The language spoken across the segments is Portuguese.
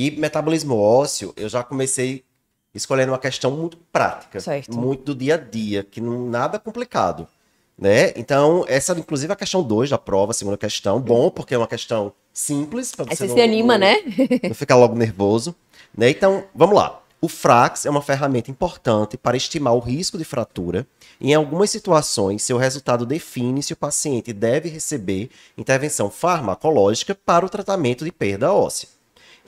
E metabolismo ósseo, eu já comecei escolhendo uma questão muito prática, certo. muito do dia a dia, que não nada é complicado, né? Então, essa inclusive é a questão 2 da prova, a segunda questão, bom, porque é uma questão simples para você não, se anima, não, né? não ficar logo nervoso, né? Então, vamos lá. O Frax é uma ferramenta importante para estimar o risco de fratura. Em algumas situações, seu resultado define se o paciente deve receber intervenção farmacológica para o tratamento de perda óssea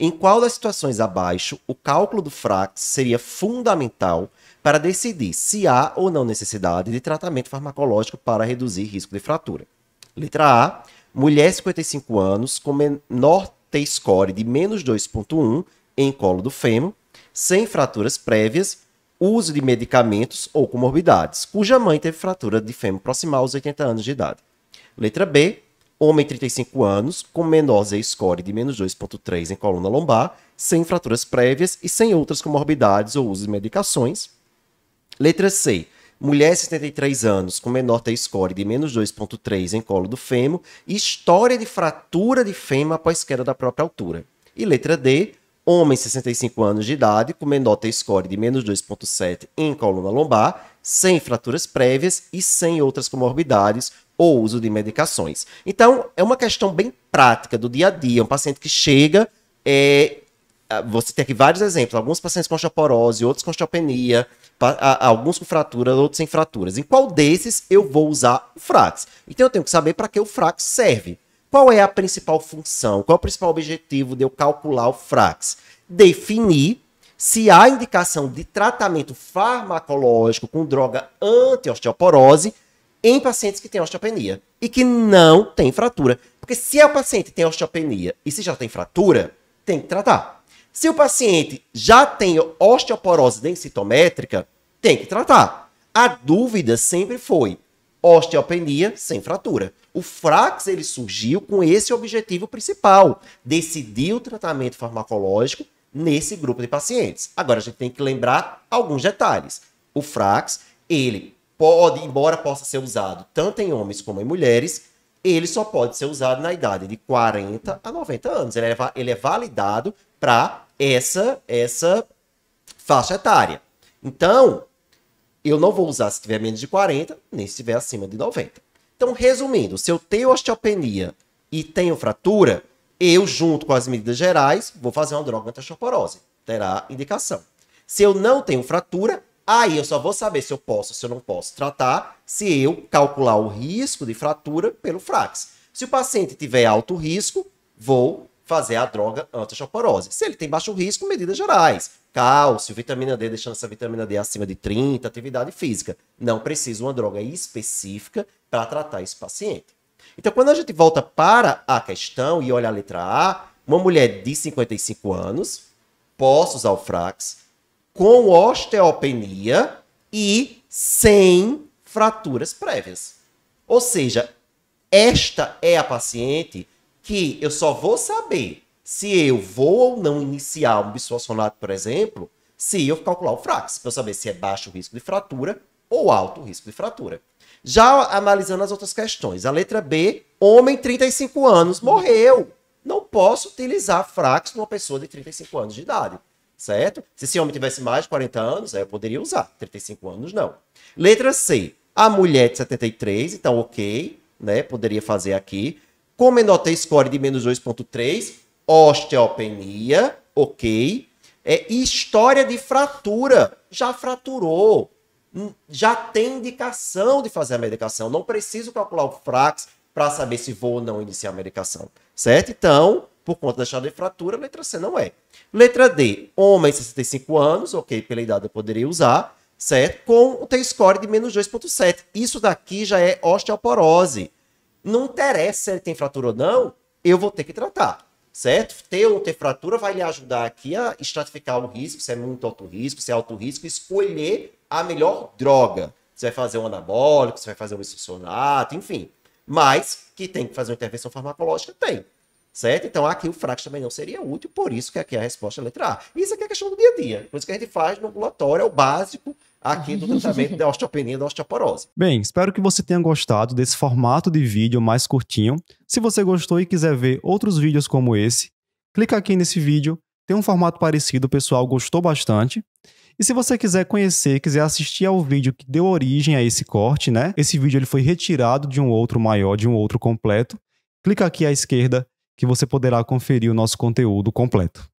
em qual das situações abaixo o cálculo do FRAX seria fundamental para decidir se há ou não necessidade de tratamento farmacológico para reduzir risco de fratura. Letra A, mulher 55 anos com menor T-score de menos 2.1 em colo do fêmur, sem fraturas prévias, uso de medicamentos ou comorbidades, cuja mãe teve fratura de fêmur proximal aos 80 anos de idade. Letra B, homem 35 anos, com menor Z-score de menos 2.3 em coluna lombar, sem fraturas prévias e sem outras comorbidades ou uso de medicações. Letra C. Mulher 73 anos, com menor T-score de menos 2.3 em colo do fêmur, história de fratura de fêmur após queda da própria altura. E letra D. Homem 65 anos de idade, com menor T-score de menos 2.7 em coluna lombar, sem fraturas prévias e sem outras comorbidades ou uso de medicações. Então, é uma questão bem prática do dia a dia. Um paciente que chega, é, você tem aqui vários exemplos, alguns pacientes com osteoporose, outros com osteopenia, alguns com fraturas, outros sem fraturas. Em qual desses eu vou usar o Frax? Então eu tenho que saber para que o Frax serve. Qual é a principal função? Qual é o principal objetivo de eu calcular o Frax? Definir se há indicação de tratamento farmacológico com droga anti-osteoporose em pacientes que têm osteopenia e que não têm fratura. Porque se é o paciente tem osteopenia e se já tem fratura, tem que tratar. Se o paciente já tem osteoporose densitométrica, tem que tratar. A dúvida sempre foi osteopenia sem fratura. O Frax ele surgiu com esse objetivo principal, decidir o tratamento farmacológico nesse grupo de pacientes. Agora a gente tem que lembrar alguns detalhes. O Frax, ele pode, embora possa ser usado tanto em homens como em mulheres, ele só pode ser usado na idade de 40 a 90 anos. Ele é, ele é validado para essa, essa faixa etária. Então, eu não vou usar se tiver menos de 40, nem se tiver acima de 90. Então, resumindo, se eu tenho osteopenia e tenho fratura, eu, junto com as medidas gerais, vou fazer uma droga anti-osteoporose. Terá indicação. Se eu não tenho fratura, Aí eu só vou saber se eu posso, se eu não posso tratar, se eu calcular o risco de fratura pelo Frax. Se o paciente tiver alto risco, vou fazer a droga anti-osteoporose. Se ele tem baixo risco, medidas gerais. Cálcio, vitamina D, deixando essa vitamina D acima de 30, atividade física. Não precisa uma droga específica para tratar esse paciente. Então, quando a gente volta para a questão e olha a letra A, uma mulher de 55 anos, posso usar o Frax, com osteopenia e sem fraturas prévias. Ou seja, esta é a paciente que eu só vou saber se eu vou ou não iniciar um bisfosfonato, por exemplo, se eu calcular o Frax, para eu saber se é baixo o risco de fratura ou alto o risco de fratura. Já analisando as outras questões, a letra B, homem 35 anos, morreu. Não posso utilizar Frax numa pessoa de 35 anos de idade certo? Se esse homem tivesse mais de 40 anos, aí eu poderia usar. 35 anos, não. Letra C. A mulher de 73, então ok, né? Poderia fazer aqui. Com menor score de menos 2.3, osteopenia, ok. É história de fratura, já fraturou, hum, já tem indicação de fazer a medicação. Não preciso calcular o frax para saber se vou ou não iniciar a medicação, certo? Então, por conta da chave de fratura, letra C não é. Letra D, homem 65 anos, ok, pela idade eu poderia usar, certo? Com o T-score de menos 2.7. Isso daqui já é osteoporose. Não interessa se ele tem fratura ou não, eu vou ter que tratar, certo? Ter ou ter fratura vai lhe ajudar aqui a estratificar o risco, se é muito alto risco, se é alto risco, escolher a melhor droga. Você vai fazer um anabólico, você vai fazer um instrucionato, enfim. Mas que tem que fazer uma intervenção farmacológica, tem. Certo? Então aqui o Frax também não seria útil, por isso que aqui a resposta é a letra A. Isso aqui é, é questão do dia a dia. Por isso que a gente faz no ambulatório, é o básico aqui do tratamento da osteopenia e da osteoporose. Bem, espero que você tenha gostado desse formato de vídeo mais curtinho. Se você gostou e quiser ver outros vídeos como esse, clica aqui nesse vídeo. Tem um formato parecido, o pessoal gostou bastante. E se você quiser conhecer, quiser assistir ao vídeo que deu origem a esse corte, né? Esse vídeo ele foi retirado de um outro maior, de um outro completo. Clica aqui à esquerda que você poderá conferir o nosso conteúdo completo.